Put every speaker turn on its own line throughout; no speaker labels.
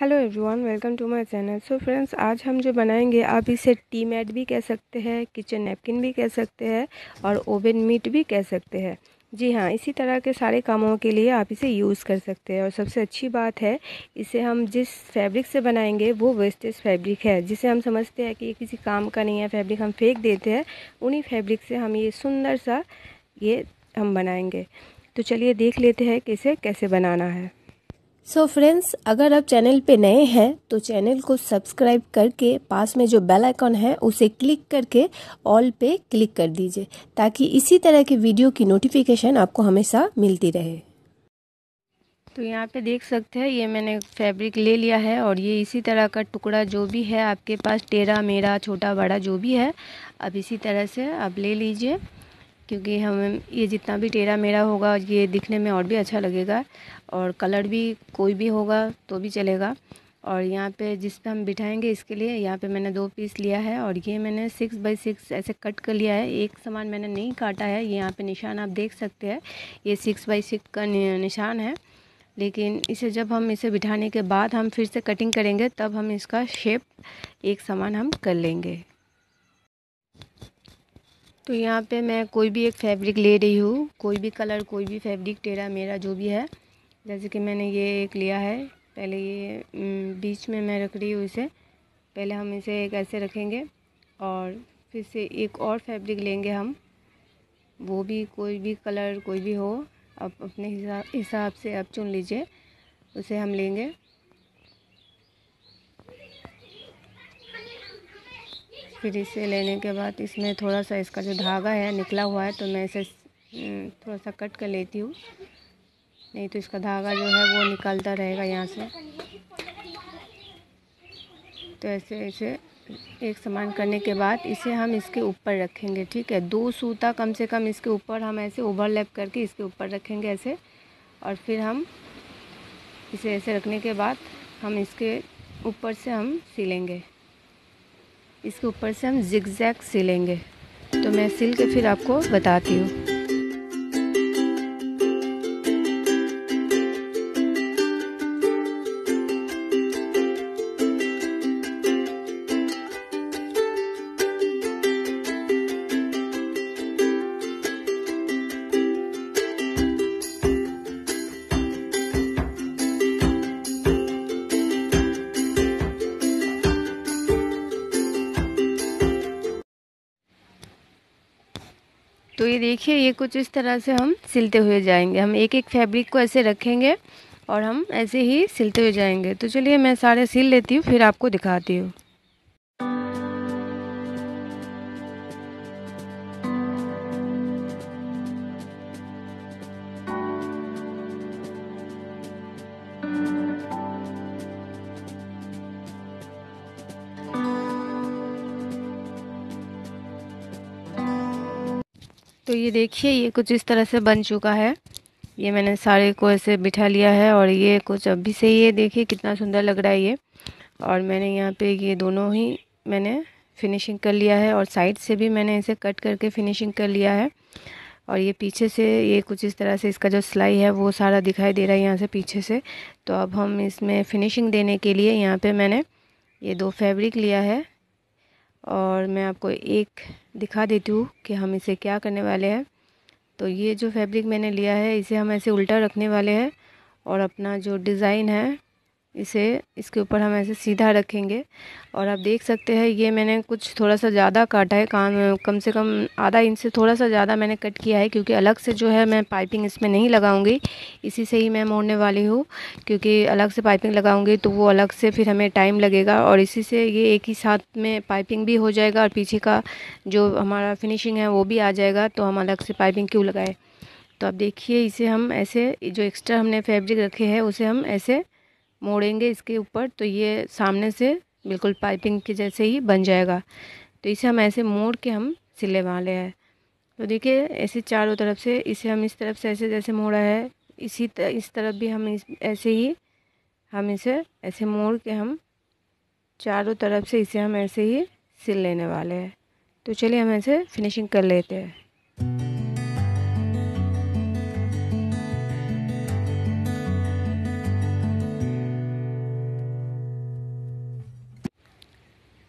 hello everyone welcome to my channel so friends आज हम जो बनाएंगे आप इसे टी मैट भी कह सकते हैं किचन नैपकिन भी कह सकते हैं और ओवन मीट भी कह सकते हैं जी हाँ इसी तरह के सारे कामों के लिए आप इसे यूज़ कर सकते हैं और सबसे अच्छी बात है इसे हम जिस फैब्रिक से बनाएंगे वो वेस्टेज फैब्रिक है जिसे हम समझते हैं कि ये किसी काम का नहीं है फैब्रिक हम फेंक देते हैं उन्हीं फैब्रिक से हम ये सुंदर सा ये हम बनाएंगे तो चलिए देख लेते हैं कि इसे कैसे बनाना है सो so फ्रेंड्स अगर आप चैनल पे नए हैं तो चैनल को सब्सक्राइब करके पास में जो बेल आइकॉन है उसे क्लिक करके ऑल पे क्लिक कर दीजिए ताकि इसी तरह के वीडियो की नोटिफिकेशन आपको हमेशा मिलती रहे तो यहाँ पे देख सकते हैं ये मैंने फैब्रिक ले लिया है और ये इसी तरह का टुकड़ा जो भी है आपके पास टेरा मेरा छोटा बड़ा जो भी है अब इसी तरह से आप ले लीजिए क्योंकि हम ये जितना भी टेढ़ा मेढ़ा होगा ये दिखने में और भी अच्छा लगेगा और कलर भी कोई भी होगा तो भी चलेगा और यहाँ पे जिस पे हम बिठाएंगे इसके लिए यहाँ पे मैंने दो पीस लिया है और ये मैंने सिक्स बाई सिक्स ऐसे कट कर लिया है एक सामान मैंने नहीं काटा है ये यहाँ पे निशान आप देख सकते हैं ये सिक्स बाई सिक्स का निशान है लेकिन इसे जब हम इसे बिठाने के बाद हम फिर से कटिंग करेंगे तब हम इसका शेप एक समान हम कर लेंगे तो यहाँ पे मैं कोई भी एक फैब्रिक ले रही हूँ कोई भी कलर कोई भी फैब्रिक टेरा मेरा जो भी है जैसे कि मैंने ये एक लिया है पहले ये बीच में मैं रख रही हूँ इसे पहले हम इसे एक ऐसे रखेंगे और फिर से एक और फैब्रिक लेंगे हम वो भी कोई भी कलर कोई भी हो आप अपने हिसाब हिसाब से आप चुन लीजिए उसे हम लेंगे फिर इसे लेने के बाद इसमें थोड़ा सा इसका जो धागा है निकला हुआ है तो मैं इसे थोड़ा सा कट कर लेती हूँ नहीं तो इसका धागा जो है वो निकलता रहेगा यहाँ से तो ऐसे ऐसे एक समान करने के बाद इसे हम इसके ऊपर रखेंगे ठीक है दो सूता कम से कम इसके ऊपर हम ऐसे ओवरलैप करके इसके ऊपर रखेंगे ऐसे और फिर हम इसे ऐसे रखने के बाद हम इसके ऊपर से हम सिलेंगे इसके ऊपर से हम जिग जैग सिलेंगे तो मैं सिल के फिर आपको बताती हूँ तो ये देखिए ये कुछ इस तरह से हम सिलते हुए जाएंगे हम एक एक फैब्रिक को ऐसे रखेंगे और हम ऐसे ही सिलते हुए जाएंगे तो चलिए मैं सारे सिल लेती हूँ फिर आपको दिखाती हूँ तो ये देखिए ये कुछ इस तरह से बन चुका है ये मैंने सारे को ऐसे बिठा लिया है और ये कुछ अभी से ये देखिए कितना सुंदर लग रहा है ये और मैंने यहाँ पे ये दोनों ही मैंने फिनिशिंग कर लिया है और साइड से भी मैंने इसे कट करके फिनिशिंग कर लिया है और ये पीछे से ये कुछ इस तरह से इसका जो सिलाई है वो सारा दिखाई दे रहा है यहाँ से पीछे से तो अब हम इसमें फिनिशिंग देने के लिए यहाँ पर मैंने ये दो फैब्रिक लिया है और मैं आपको एक दिखा देती हूँ कि हम इसे क्या करने वाले हैं तो ये जो फैब्रिक मैंने लिया है इसे हम ऐसे उल्टा रखने वाले हैं और अपना जो डिज़ाइन है इसे इसके ऊपर हम ऐसे सीधा रखेंगे और आप देख सकते हैं ये मैंने कुछ थोड़ा सा ज़्यादा काटा है काम कम से कम आधा इंच से थोड़ा सा ज़्यादा मैंने कट किया है क्योंकि अलग से जो है मैं पाइपिंग इसमें नहीं लगाऊंगी इसी से ही मैं मोड़ने वाली हूँ क्योंकि अलग से पाइपिंग लगाऊंगी तो वो अलग से फिर हमें टाइम लगेगा और इसी से ये एक ही साथ में पाइपिंग भी हो जाएगा और पीछे का जो हमारा फिनिशिंग है वो भी आ जाएगा तो हम अलग से पाइपिंग क्यों लगाएँ तो आप देखिए इसे हम ऐसे जो एक्स्ट्रा हमने फैब्रिक रखे हैं उसे हम ऐसे मोड़ेंगे इसके ऊपर तो ये सामने से बिल्कुल पाइपिंग के जैसे ही बन जाएगा तो इसे हम ऐसे मोड़ के हम सिले वाले हैं तो देखिए ऐसे चारों तरफ से इसे हम इस तरफ से ऐसे जैसे मोड़ा है इसी तर, इस तरफ भी हम इस ऐसे ही हम इसे ऐसे मोड़ के हम चारों तरफ से इसे हम ऐसे ही सिल लेने वाले हैं तो चलिए हम ऐसे फिनिशिंग कर लेते हैं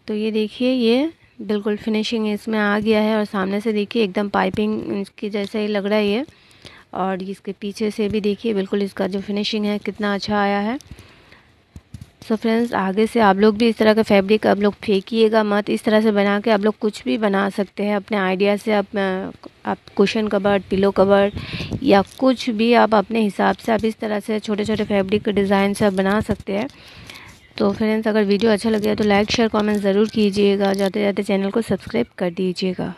तो ये देखिए ये बिल्कुल फिनिशिंग इसमें आ गया है और सामने से देखिए एकदम पाइपिंग की जैसा ही लग रहा है ये और इसके पीछे से भी देखिए बिल्कुल इसका जो फिनिशिंग है कितना अच्छा आया है सो so फ्रेंड्स आगे से आप लोग भी इस तरह का फैब्रिक आप लोग फेंकिएगा मत इस तरह से बना के आप लोग कुछ भी बना सकते हैं अपने आइडिया से आप आप कुशन कवर पिलो कवर या कुछ भी आप अपने हिसाब से आप इस तरह से छोटे छोटे फैब्रिक डिज़ाइन से आप बना सकते हैं तो फ्रेंड्स अगर वीडियो अच्छा लगे तो लाइक शेयर कमेंट ज़रूर कीजिएगा जाते जाते चैनल को सब्सक्राइब कर दीजिएगा